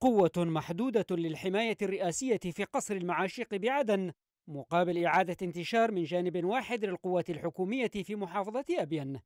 قوة محدودة للحماية الرئاسية في قصر المعاشيق بعدن مقابل إعادة انتشار من جانب واحد للقوات الحكومية في محافظة أبين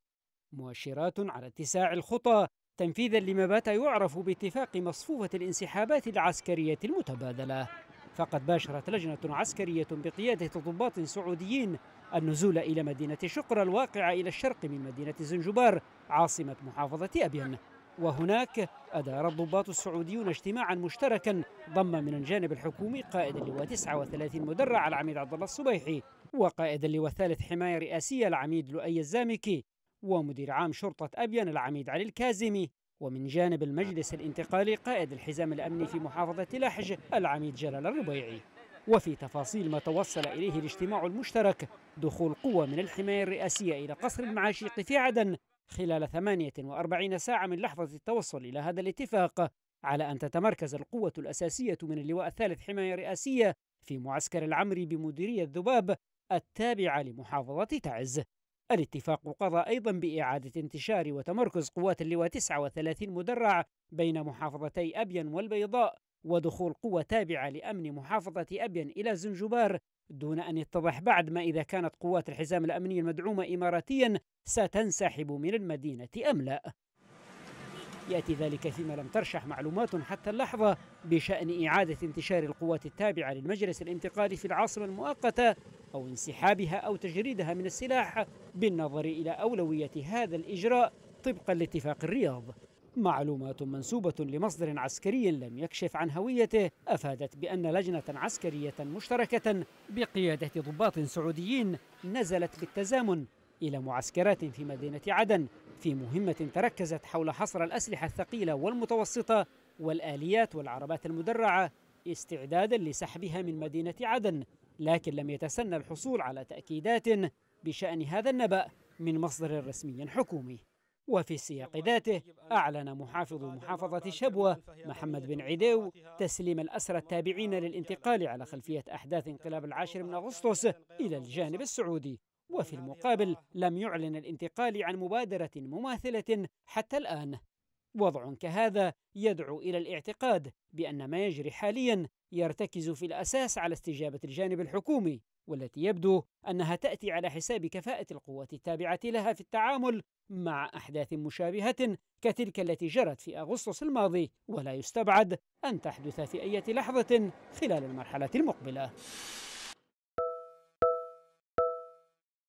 مؤشرات على اتساع الخطى تنفيذا لما بات يعرف باتفاق مصفوفة الانسحابات العسكرية المتبادلة فقد باشرت لجنة عسكرية بقيادة ضباط سعوديين النزول إلى مدينة شقرة الواقعة إلى الشرق من مدينة زنجبار عاصمة محافظة أبين وهناك أدار الضباط السعوديون اجتماعا مشتركا ضم من الجانب الحكومي قائد اللواء 39 مدرع العميد عبد الله الصبيحي وقائد اللواء الثالث حماية رئاسية العميد لؤي الزامكي ومدير عام شرطة أبيان العميد علي الكازمي ومن جانب المجلس الانتقالي قائد الحزام الأمني في محافظة لحج العميد جلال الربيعي وفي تفاصيل ما توصل إليه الاجتماع المشترك دخول قوة من الحماية الرئاسية إلى قصر المعاشيق في عدن خلال 48 ساعة من لحظة التوصل إلى هذا الاتفاق على أن تتمركز القوة الأساسية من اللواء الثالث حماية رئاسية في معسكر العمري بمديرية ذباب التابعة لمحافظة تعز الاتفاق قضى أيضا بإعادة انتشار وتمركز قوات اللواء 39 مدرع بين محافظتي أبين والبيضاء ودخول قوة تابعة لأمن محافظة أبين إلى زنجبار دون أن يتضح بعد ما إذا كانت قوات الحزام الأمني المدعومة إماراتيا ستنسحب من المدينة أم لا يأتي ذلك فيما لم ترشح معلومات حتى اللحظة بشأن إعادة انتشار القوات التابعة للمجلس الانتقالي في العاصمة المؤقتة أو انسحابها أو تجريدها من السلاح بالنظر إلى أولوية هذا الإجراء طبقا لاتفاق الرياض معلومات منسوبة لمصدر عسكري لم يكشف عن هويته أفادت بأن لجنة عسكرية مشتركة بقيادة ضباط سعوديين نزلت بالتزامن إلى معسكرات في مدينة عدن في مهمة تركزت حول حصر الأسلحة الثقيلة والمتوسطة والآليات والعربات المدرعة استعدادا لسحبها من مدينة عدن لكن لم يتسنى الحصول على تأكيدات بشأن هذا النبأ من مصدر رسمي حكومي وفي السياق ذاته أعلن محافظ محافظة شبوة محمد بن عديو تسليم الأسرى التابعين للانتقال على خلفية أحداث انقلاب العاشر من أغسطس إلى الجانب السعودي وفي المقابل لم يعلن الانتقال عن مبادرة مماثلة حتى الآن وضع كهذا يدعو إلى الاعتقاد بأن ما يجري حاليا يرتكز في الأساس على استجابة الجانب الحكومي والتي يبدو أنها تأتي على حساب كفاءة القوات التابعة لها في التعامل مع أحداث مشابهة كتلك التي جرت في أغسطس الماضي ولا يستبعد أن تحدث في أي لحظة خلال المرحلة المقبلة